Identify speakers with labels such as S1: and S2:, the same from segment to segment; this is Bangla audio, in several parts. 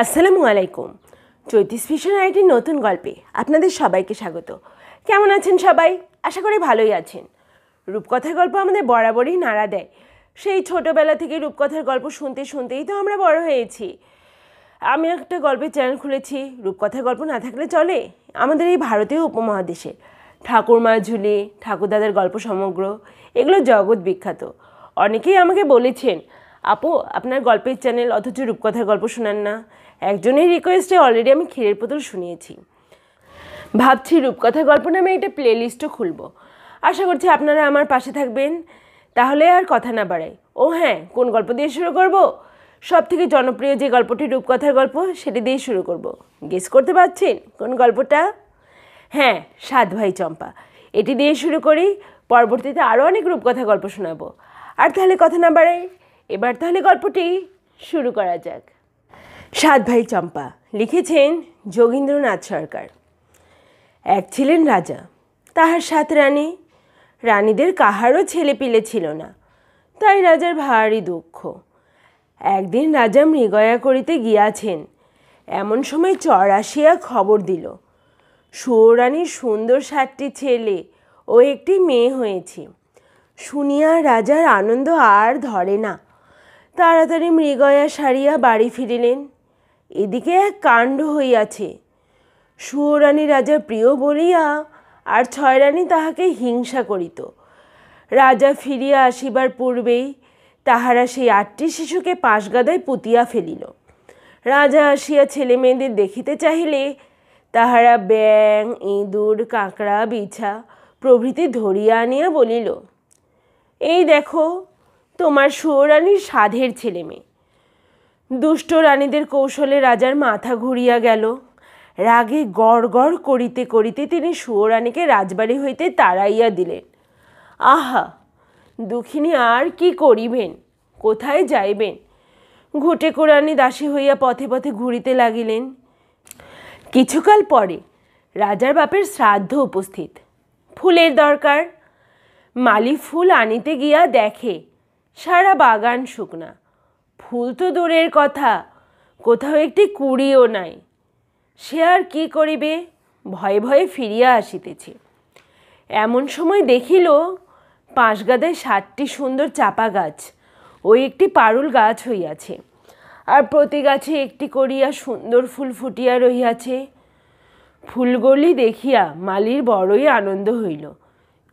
S1: আসসালামু আলাইকুম চৈতিস ভিশন আইটির নতুন গল্পে আপনাদের সবাইকে স্বাগত কেমন আছেন সবাই আশা করি ভালোই আছেন রূপকথার গল্প আমাদের বরাবরই নাড়া দেয় সেই ছোটোবেলা থেকে রূপকথার গল্প শুনতে শুনতেই তো আমরা বড় হয়েছি আমি একটা গল্পের চ্যানেল খুলেছি রূপকথার গল্প না থাকলে চলে আমাদের এই ভারতীয় উপমহাদেশে ঠাকুরমা ঝুলি ঠাকুরদাদের গল্প সমগ্র এগুলো জগৎ বিখ্যাত অনেকেই আমাকে বলেছেন আপু আপনার গল্পের চ্যানেল অথচ রূপকথার গল্প শোনান না একজনের রিকোয়েস্টে অলরেডি আমি ক্ষীরের পুতুল শুনিয়েছি ভাবছি রূপকথা গল্প নামে একটা প্লে লিস্টও খুলব আশা করছি আপনারা আমার পাশে থাকবেন তাহলে আর কথা না বাড়াই ও হ্যাঁ কোন গল্প দিয়ে শুরু করব সব থেকে জনপ্রিয় যে গল্পটি রূপকথার গল্প সেটি দিয়ে শুরু করব গেস করতে পারছেন কোন গল্পটা হ্যাঁ সাত ভাই চম্পা এটি দিয়ে শুরু করি পরবর্তীতে আরও অনেক রূপকথা গল্প শোনাবো আর তাহলে কথা না বাড়াই এবার তাহলে গল্পটি শুরু করা যাক সাত ভাই চম্পা লিখেছেন যোগীন্দ্রনাথ সরকার এক ছিলেন রাজা তাহার সাত রানী রানীদের কাহারও ছেলে পিলে ছিল না তাই রাজার ভারী দুঃখ একদিন রাজা মৃগয়া করিতে গিয়াছেন এমন সময় চর আসিয়া খবর দিল সুরানীর সুন্দর সাতটি ছেলে ও একটি মেয়ে হয়েছে শুনিয়া রাজার আনন্দ আর ধরে না তাড়াতাড়ি মৃগয়া সারিয়া বাড়ি ফিরিলেন এদিকে এক কাণ্ড হইয়াছে সুহরানী রাজার প্রিয় বলিয়া আর ছয়রানী তাহাকে হিংসা করিত রাজা ফিরিয়া আসিবার পূর্বেই তাহারা সেই আটটি শিশুকে পাশগাদায় পুতিয়া ফেলিল রাজা আসিয়া ছেলে মেয়েদের দেখিতে চাহিলে তাহারা ব্যাং ইঁদুর কাঁকড়া বিছা প্রভৃতি ধরিয়া আনিয়া বলিল এই দেখো তোমার সুরানীর সাধের ছেলে মেয়ে দুষ্ট রানীদের কৌশলে রাজার মাথা ঘুরিয়া গেল রাগে গড় গড় করিতে করিতে তিনি সুয়োরানীকে রাজবাড়ি হইতে তাড়াইয়া দিলেন আহা দুঃখিনী আর কি করিবেন কোথায় যাইবেন ঘুটে কোরানি দাসী হইয়া পথে পথে ঘুরিতে লাগিলেন কিছুকাল পরে রাজার বাপের শ্রাদ্ধ উপস্থিত ফুলের দরকার মালি ফুল আনিতে গিয়া দেখে সারা বাগান শুকনা ফুল তো দূরের কথা কোথাও একটি কুড়িও নাই সে আর কি করিবে ভয়ে ভয়ে ফিরিয়া আসিতেছে এমন সময় দেখিল গাদে সাতটি সুন্দর চাপা গাছ ওই একটি পারুল গাছ হইয়াছে আর প্রতি গাছে একটি করিয়া সুন্দর ফুল ফুটিয়া রহিয়াছে ফুলগুলি দেখিয়া মালির বড়ই আনন্দ হইল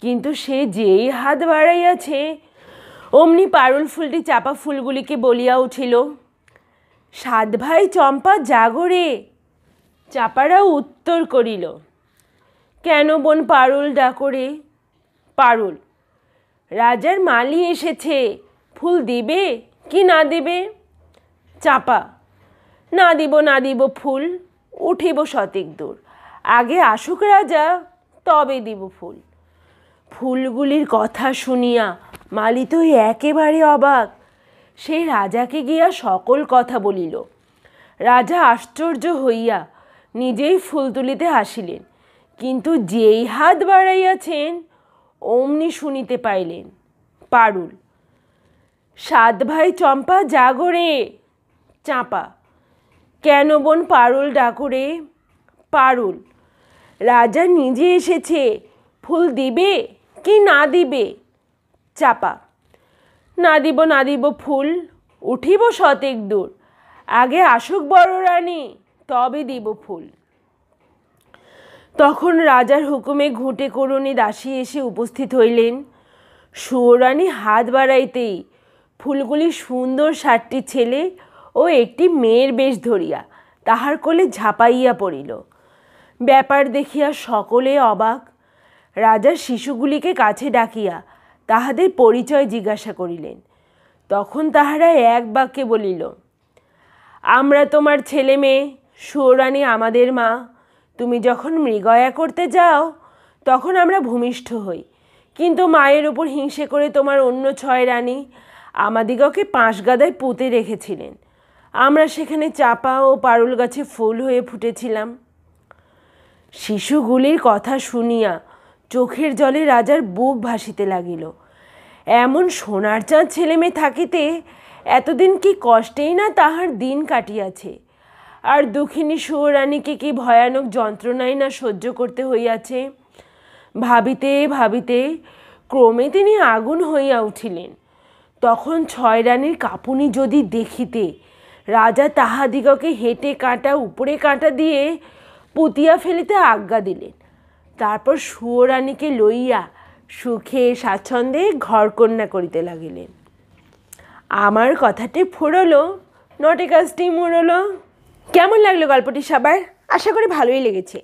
S1: কিন্তু সে যেই হাত বাড়াইয়াছে অমনি পারুল ফুলটি চাপা ফুলগুলিকে বলিয়া উঠিল সাত ভাই চম্পা জাগরে চাপারা উত্তর করিল কেন বোন পারুল ডাকরে পারুল রাজার মালি এসেছে ফুল দিবে কি না দেবে চাপা না দিব না দিব ফুল উঠিব শতিক দূর আগে আসুক রাজা তবে দিব ফুল ফুলগুলির কথা শুনিয়া মালি তো একেবারে অবাক সে রাজাকে গিয়া সকল কথা বলিল রাজা আশ্চর্য হইয়া নিজেই ফুল তুলিতে আসিলেন কিন্তু যেই হাত বাড়াইয়াছেন অমনি শুনিতে পাইলেন পারুল সাত ভাই চম্পা জাগরে চাঁপা কেন বোন পারুল ডাকরে পারুল রাজা নিজে এসেছে ফুল দিবে কি না দিবে চাপা না দিব না দিব ফুল উঠিব শতেক দূর আগে আসুক বড় রানী তবে দিব ফুল তখন রাজার হুকুমে ঘুঁটে করুণী দাসী এসে উপস্থিত হইলেন সুরানী হাত বাড়াইতেই ফুলগুলি সুন্দর সাতটি ছেলে ও একটি মেয়ের বেশ ধরিয়া তাহার কোলে ঝাঁপাইয়া পড়িল ব্যাপার দেখিয়া সকলে অবাক রাজা শিশুগুলিকে কাছে ডাকিয়া তাহাদের পরিচয় জিজ্ঞাসা করিলেন তখন তাহারা এক বাক্যে বলিল আমরা তোমার ছেলে মেয়ে সুরানী আমাদের মা তুমি যখন মৃগয়া করতে যাও তখন আমরা ভূমিষ্ঠ হই কিন্তু মায়ের ওপর হিংসে করে তোমার অন্য ছয় রানী আমাদিগকে গাদায় পুঁতে রেখেছিলেন আমরা সেখানে চাপা ও পারুল গাছে ফুল হয়ে ফুটেছিলাম শিশুগুলির কথা শুনিয়া চোখের জলে রাজার বুক ভাসিতে লাগিল এমন সোনার চাঁদ ছেলেমেয়ে থাকিতে এতদিন কি কষ্টেই না তাহার দিন কাটিয়াছে আর দুঃখিনী সুরানীকে কি ভয়ানক যন্ত্রণাই না সহ্য করতে হইয়াছে ভাবিতে ভাবিতে ক্রমে তিনি আগুন হইয়া উঠিলেন তখন ছয় রানীর কাপুনি যদি দেখিতে রাজা তাহাদিগকে হেঁটে কাঁটা উপরে কাঁটা দিয়ে পুতিয়া ফেলিতে আজ্ঞা দিলেন তারপর সুয়রানীকে লইয়া সুখে স্বাচ্ছন্দ্যে ঘরকন্যা করিতে লাগিলেন আমার কথাটি ফুরলো কাজটি মুড়লো কেমন লাগলো গল্পটি সবার আশা করি ভালোই লেগেছে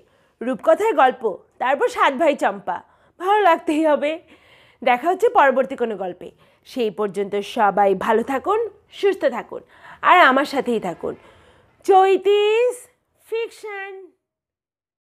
S1: রূপকথার গল্প তারপর সাত ভাই চম্পা ভালো লাগতেই হবে দেখা হচ্ছে পরবর্তী কোনো গল্পে সেই পর্যন্ত সবাই ভালো থাকুন সুস্থ থাকুন আর আমার সাথেই থাকুন চৈতিস ফিকশন